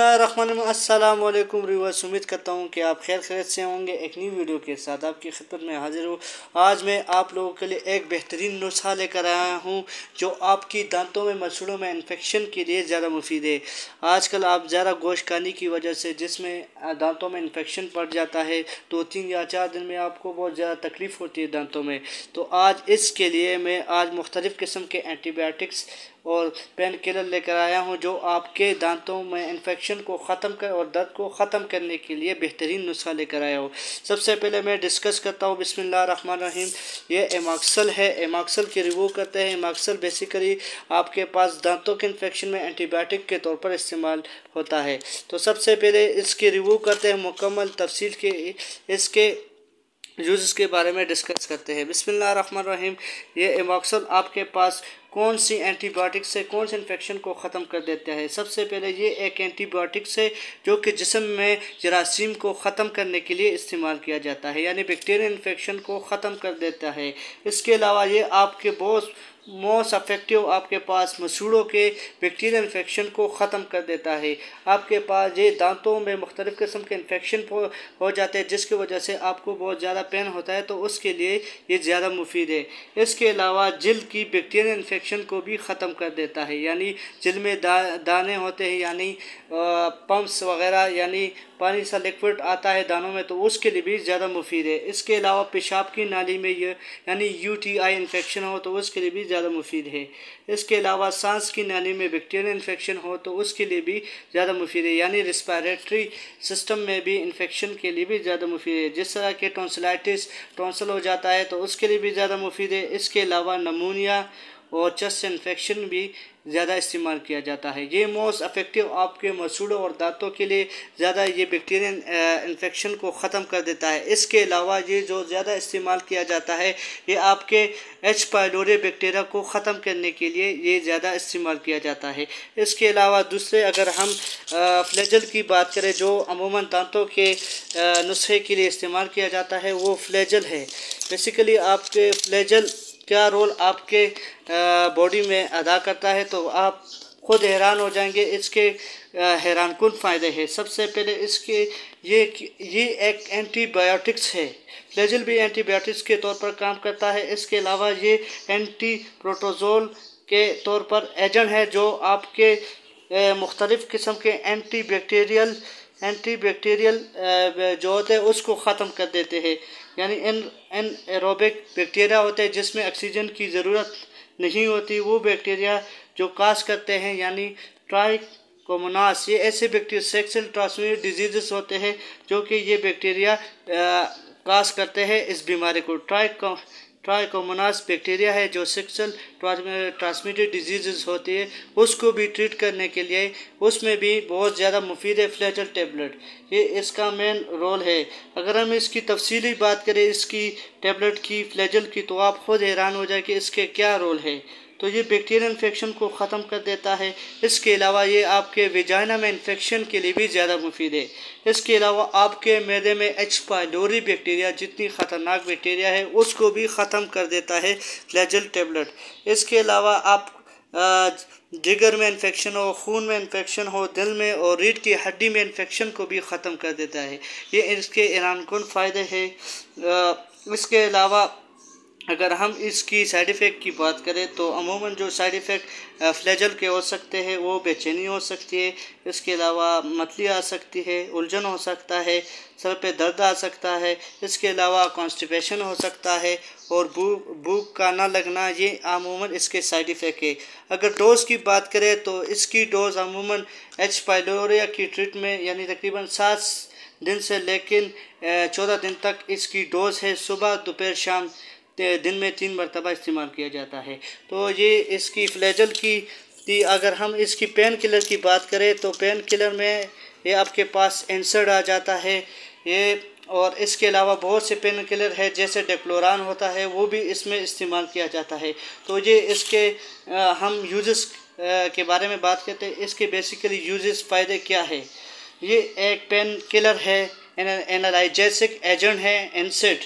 अस्सलाम वालेकुम रिवर्स उम्मीद करता हूँ कि आप खैर खैर से होंगे एक न्यू वीडियो के साथ आपकी खिदमत में हाजिर हूँ आज मैं आप लोगों के लिए एक बेहतरीन नुस्खा लेकर आया हूँ जो आपकी दांतों में मसूड़ों में इन्फेक्शन के लिए ज़्यादा मुफीद है आजकल आप ज़्यादा गोश्त खाने की वजह से जिसमें दांतों में इन्फेक्शन पड़ जाता है दो तीन या चार दिन में आपको बहुत ज़्यादा तकलीफ़ होती है दांतों में तो आज इसके लिए मैं आज मुख्तलिफ़ किस्म के एंटीबायोटिक्स और पेन किलर लेकर आया हूँ जो आपके दांतों में इन्फेक्शन को ख़त्म कर और दर्द को ख़त्म करने के लिए बेहतरीन नुस्खा लेकर आया हूँ सबसे पहले मैं डिस्कस करता हूँ बिसमान रहीम ये एमाक्सल है एमाक्सल की रिव्यू करते हैं एमाक्सल बेसिकली आपके पास दांतों के इन्फेक्शन में एंटीबायोटिक के तौर पर इस्तेमाल होता है तो सबसे पहले इसकी रिव्यू करते हैं मुकम्मल तफसील के इसके यूज़ के बारे में डिस्कस करते हैं रहीम ये एमॉक्सल आपके पास कौन सी एंटीबायोटिक से कौन से इन्फेक्शन को ख़त्म कर देता है सबसे पहले ये एक एंटीबायोटिक से जो कि जिसम में जरासीम को ख़त्म करने के लिए इस्तेमाल किया जाता है यानी बैक्टीरिया इन्फेक्शन को ख़त्म कर देता है इसके अलावा ये आपके बहुत मोस्ट अफेक्टिव आपके पास मसूड़ों के बैक्टीरियल इन्फेक्शन को ख़त्म कर देता है आपके पास ये दांतों में मुख्तलिफ़ किस्म के इन्फेक्शन हो, हो जाते हैं जिसकी वजह से आपको बहुत ज़्यादा पेन होता है तो उसके लिए ये ज़्यादा मुफीद है इसके अलावा जल्द की बैक्टीरियल इन्फेक्शन को भी ख़त्म कर देता है यानी जल्द में दा, दाने होते हैं यानी पम्प्स वगैरह यानी पानी सा लिक्विड आता है दानों में तो उसके लिए भी ज़्यादा मुफीद है इसके अलावा पेशाब की नाली में ये यानी यू टी आई इन्फेक्शन हो तो उसके लिए भी ज़्यादा मुफीद है इसके अलावा सांस की नाली में बैक्टीरियल इन्फेक्शन हो तो उसके लिए भी ज़्यादा मुफीद है यानी रिस्पायरेटरी सिस्टम में भी इन्फेक्शन के लिए भी ज़्यादा मुफीद है जिस तरह के टोंसलाइटिस टॉन्सल हो जाता है तो उसके लिए भी ज़्यादा मुफीद है इसके अलावा नमूनिया और चस्ट इन्फेक्शन भी ज़्यादा इस्तेमाल किया जाता है ये मोस्ट अफेक्टिव आपके मसूड़ों और दांतों के लिए ज़्यादा ये बैक्टीरियन इन्फेक्शन को ख़त्म कर देता है इसके अलावा ये जो ज़्यादा इस्तेमाल किया जाता है ये आपके एच पायलोरे बैक्टीरिया को ख़त्म करने के लिए ये ज़्यादा इस्तेमाल किया जाता है इसके अलावा दूसरे अगर हम फ्लेजल की बात करें जो अमूमन दांतों के नुस्खे के लिए इस्तेमाल किया जाता है वो फ्लेजल है बेसिकली आपके फ्लेजल क्या रोल आपके बॉडी में अदा करता है तो आप खुद हैरान हो जाएंगे इसके हैरान कन फ़ायदे हैं सबसे पहले इसके ये ये एक एंटीबायोटिक्स है फ्लेजिल भी एंटीबायोटिक्स के तौर पर काम करता है इसके अलावा ये एंटी प्रोटोजोल के तौर पर एजेंट है जो आपके मुख्तलिफ़ किस्म के एंटी बैक्टीरियल एंटी बैक्टीरियल जो होते हैं उसको ख़त्म कर देते हैं यानी इन एन एरोबिक बैक्टीरिया होते हैं जिसमें ऑक्सीजन की ज़रूरत नहीं होती वो बैक्टीरिया जो कास करते हैं यानी ट्राई कोमोनास ये ऐसे बैक्टीरिया सेक्सुअल ट्रांसमिटेड डिजीज़ होते हैं जो कि ये बैक्टीरिया कास करते हैं इस बीमारी को ट्राई ट्राइकोमोनास बैक्टीरिया है जो सेक्सुअल ट्रांसमिटेड डिजीज़ होती है उसको भी ट्रीट करने के लिए उसमें भी बहुत ज़्यादा मुफीद है फ्लैटल टेबलेट ये इसका मेन रोल है अगर हम इसकी तफसीली बात करें इसकी टेबलेट की फ्लैजल की तो आप खुद हैरान हो जाए कि इसके क्या रोल है तो ये बैक्टीरियल इन्फेक्शन को ख़त्म कर देता है इसके अलावा ये आपके वेजाइना में इन्फेक्शन के लिए भी ज़्यादा मुफीद है इसके अलावा आपके मैदे में एच पाइलोरी बैक्टीरिया जितनी ख़तरनाक बैक्टीरिया है उसको भी ख़त्म कर देता है फ्लैजल टेबलेट इसके अलावा आप जिगर में इन्फेक्शन हो खून में इन्फेक्शन हो दिल में और रीढ़ की हड्डी में इन्फेक्शन को भी ख़त्म कर देता है ये इसके इनानकुन फ़ायदे है इसके अलावा अगर हम इसकी साइड इफ़ेक्ट की बात करें तो अमूमन जो साइड इफ़ेक्ट फ्लेजल के हो सकते हैं वो बेचैनी हो सकती है इसके अलावा मतली आ सकती है उलझन हो सकता है सर पे दर्द आ सकता है इसके अलावा कॉन्स्टिपेशन हो सकता है और भूख भूख का ना लगना ये अमूमन इसके साइड इफ़ेक्ट है अगर डोज़ की बात करें तो इसकी डोज़ अमूमन एच पाइलोरिया की ट्रीटमेंट यानी तकरीबन सात दिन से लेकिन चौदह दिन तक इसकी डोज़ है सुबह दोपहर शाम दिन में तीन मरतबा इस्तेमाल किया जाता है तो ये इसकी फ्लेजल की कि अगर हम इसकी पेन किलर की बात करें तो पेन किलर में ये आपके पास एंसर्ड आ जाता है ये और इसके अलावा बहुत से पेन किलर है जैसे डेक्लोरान होता है वो भी इसमें इस्तेमाल किया जाता है तो ये इसके आ, हम यूजेस के बारे में बात करते हैं इसके बेसिकली यूजेस फ़ायदे क्या है ये एक पेन किलर है एनालाइजेसिक एजेंट है एनसेड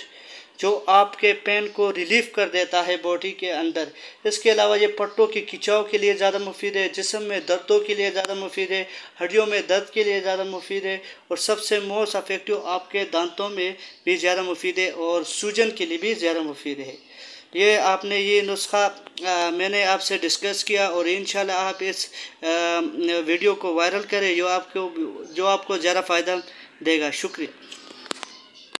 जो आपके पेन को रिलीफ कर देता है बॉडी के अंदर इसके अलावा ये पट्टों के खिंचाव के लिए ज़्यादा मुफीद है जिसम में दर्दों के लिए ज़्यादा मुफीद है हड्डियों में दर्द के लिए ज़्यादा मुफीद है और सबसे मोस्ट अफेक्टिव आपके दांतों में भी ज़्यादा मुफीद है और सूजन के लिए भी ज़्यादा मुफीद है ये आपने ये नुस्खा मैंने आपसे डिस्कस किया और इन आप इस आ, वीडियो को वायरल करें जो आपको जो आपको ज़्यादा फ़ायदा देगा शुक्रिया